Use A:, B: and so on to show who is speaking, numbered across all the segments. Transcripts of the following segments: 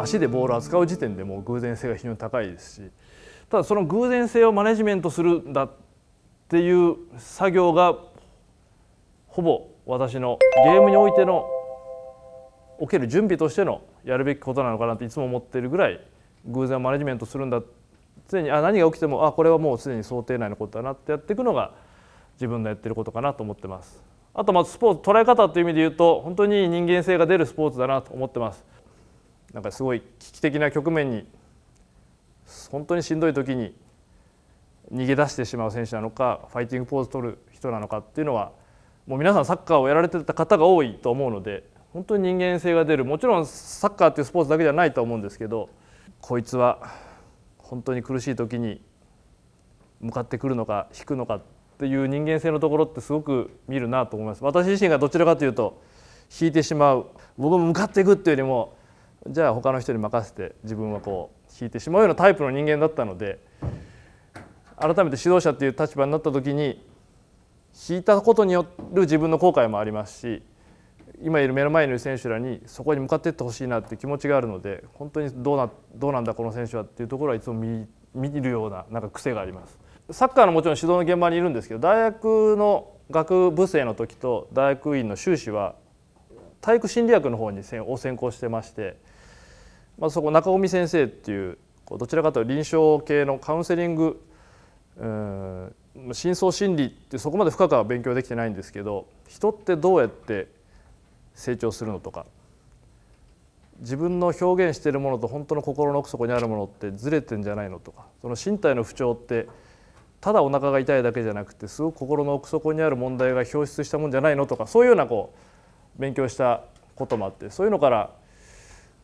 A: 足でボールを扱う時点でもう偶然性が非常に高いですしただその偶然性をマネジメントするんだっていう作業がほぼ私のゲームにおいての起きる準備としてのやるべきことなのかなっていつも思ってるぐらい偶然をマネジメントするんだ常にあ何が起きてもあこれはもうすでに想定内のことだなってやっていくのが自分のやってることかなと思ってます。あとまずスポーツ捉え方という意味で言うと本当に人間性が出るスポーツだなと思ってます。なんかすごい危機的な局面に本当にしんどい時に逃げ出してしまう選手なのかファイティングポーズ取る人なのかっていうのはもう皆さんサッカーをやられてた方が多いと思うので本当に人間性が出るもちろんサッカーっていうスポーツだけじゃないと思うんですけどこいつは本当に苦しい時に向かってくるのか引くのかっていう人間性のところってすごく見るなと思います。私自身がどちらかというと引いてしまう僕も向かっていくっていうよりもじゃあ他の人に任せて自分はこう引いてしまうようなタイプの人間だったので改めて指導者っていう立場になった時に引いたことによる自分の後悔もありますし今いる目の前にいる選手らにそこに向かっていってほしいなって気持ちがあるので本当にどうなどうなんだこの選手はっていうところはいつも見見るようななんか癖があります。サッカーのもちろん指導の現場にいるんですけど大学の学部生の時と大学院の修士は体育心理学の方にを専攻してまして、まあ、そこ中込先生っていうどちらかというと臨床系のカウンセリングうん深層心理ってそこまで深くは勉強できてないんですけど人ってどうやって成長するのとか自分の表現しているものと本当の心の奥底にあるものってずれてんじゃないのとかその身体の不調ってただお腹が痛いだけじゃなくてすごく心の奥底にある問題が表出したもんじゃないのとかそういうようなこう勉強したこともあってそういうのから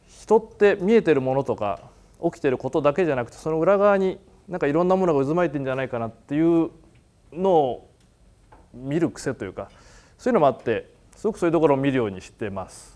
A: 人って見えてるものとか起きてることだけじゃなくてその裏側になんかいろんなものが渦巻いてんじゃないかなっていうのを見る癖というかそういうのもあってすごくそういうところを見るようにしてます。